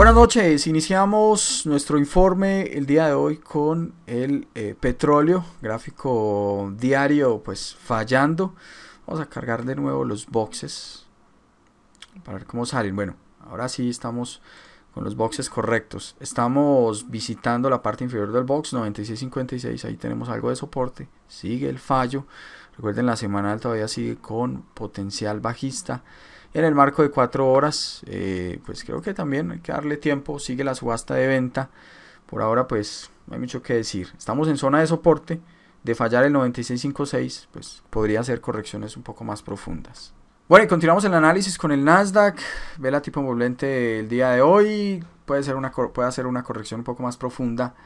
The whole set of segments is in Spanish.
Buenas noches, iniciamos nuestro informe el día de hoy con el eh, petróleo, gráfico diario pues fallando. Vamos a cargar de nuevo los boxes para ver cómo salen. Bueno, ahora sí estamos con los boxes correctos. Estamos visitando la parte inferior del box 96.56, ahí tenemos algo de soporte, sigue el fallo. Recuerden la semanal todavía sigue con potencial bajista en el marco de 4 horas, eh, pues creo que también hay que darle tiempo, sigue la subasta de venta. Por ahora pues no hay mucho que decir. Estamos en zona de soporte, de fallar el 96.56, pues podría hacer correcciones un poco más profundas. Bueno, y continuamos el análisis con el Nasdaq. Vela tipo envolvente el día de hoy. Puede ser una, puede hacer una corrección un poco más profunda.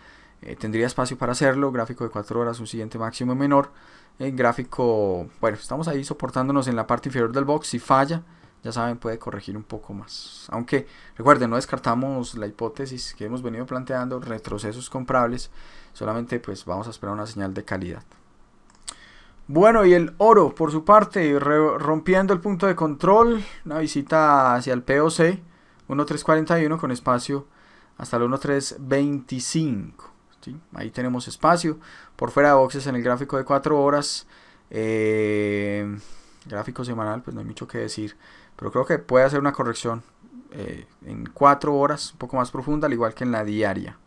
Eh, tendría espacio para hacerlo. Gráfico de 4 horas, un siguiente máximo menor. gráfico, bueno, estamos ahí soportándonos en la parte inferior del box. Si falla, ya saben, puede corregir un poco más. Aunque, recuerden, no descartamos la hipótesis que hemos venido planteando, retrocesos comprables, solamente pues vamos a esperar una señal de calidad. Bueno, y el oro, por su parte, rompiendo el punto de control, una visita hacia el POC, 1.341 con espacio hasta el 1.325. ¿sí? Ahí tenemos espacio, por fuera de boxes en el gráfico de 4 horas, eh, gráfico semanal, pues no hay mucho que decir pero creo que puede hacer una corrección eh, en cuatro horas, un poco más profunda, al igual que en la diaria.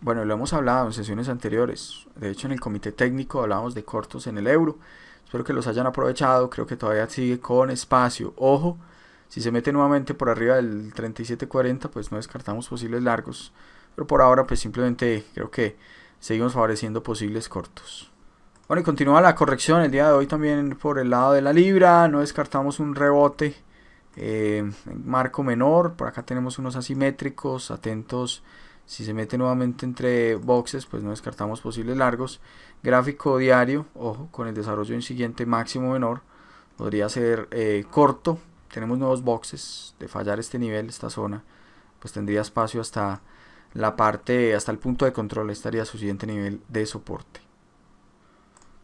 Bueno, lo hemos hablado en sesiones anteriores. De hecho, en el comité técnico hablábamos de cortos en el euro. Espero que los hayan aprovechado. Creo que todavía sigue con espacio. Ojo, si se mete nuevamente por arriba del 37.40, pues no descartamos posibles largos. Pero por ahora, pues simplemente creo que seguimos favoreciendo posibles cortos. Bueno, y continúa la corrección el día de hoy también por el lado de la libra. No descartamos un rebote eh, en marco menor. Por acá tenemos unos asimétricos, atentos. Si se mete nuevamente entre boxes, pues no descartamos posibles largos. Gráfico diario, ojo, con el desarrollo en siguiente máximo menor. Podría ser eh, corto. Tenemos nuevos boxes. De fallar este nivel, esta zona, pues tendría espacio hasta la parte, hasta el punto de control. Estaría su siguiente nivel de soporte.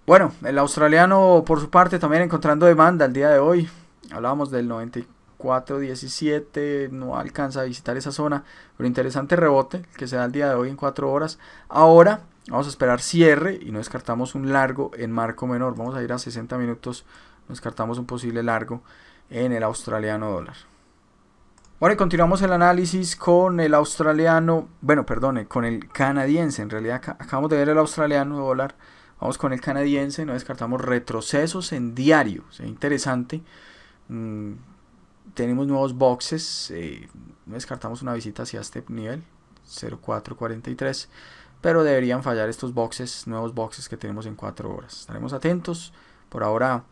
Bueno, el australiano por su parte también encontrando demanda el día de hoy. Hablábamos del 94-17, no alcanza a visitar esa zona, pero interesante rebote que se da el día de hoy en 4 horas. Ahora vamos a esperar cierre y no descartamos un largo en marco menor. Vamos a ir a 60 minutos, no descartamos un posible largo en el australiano dólar. Bueno, y continuamos el análisis con el australiano, bueno, perdone, con el canadiense. En realidad acabamos de ver el australiano dólar Vamos con el canadiense, no descartamos retrocesos en diario, es interesante. Mm, tenemos nuevos boxes, eh, no descartamos una visita hacia este nivel, 0443, pero deberían fallar estos boxes, nuevos boxes que tenemos en 4 horas. Estaremos atentos. Por ahora,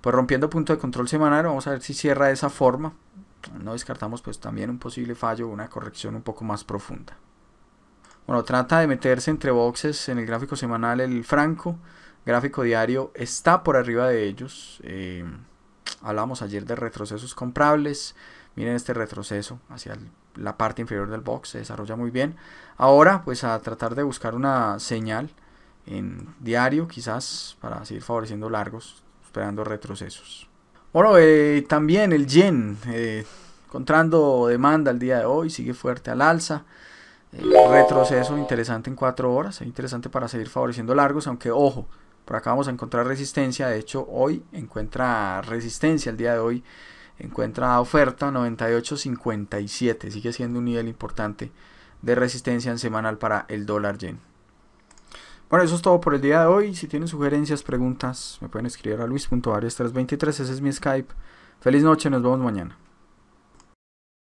pues rompiendo punto de control semanal, vamos a ver si cierra de esa forma. No descartamos pues también un posible fallo, una corrección un poco más profunda. Bueno, trata de meterse entre boxes en el gráfico semanal, el franco gráfico diario está por arriba de ellos. Eh, hablamos ayer de retrocesos comprables. Miren este retroceso hacia la parte inferior del box, se desarrolla muy bien. Ahora, pues a tratar de buscar una señal en diario, quizás para seguir favoreciendo largos, esperando retrocesos. Bueno, eh, también el yen, eh, encontrando demanda el día de hoy, sigue fuerte al alza. Eh, retroceso interesante en 4 horas, interesante para seguir favoreciendo largos, aunque ojo, por acá vamos a encontrar resistencia, de hecho hoy encuentra resistencia, el día de hoy encuentra oferta 98.57, sigue siendo un nivel importante de resistencia en semanal para el dólar yen. Bueno, eso es todo por el día de hoy. Si tienen sugerencias, preguntas, me pueden escribir a luis.arias323. Ese es mi Skype. Feliz noche, nos vemos mañana.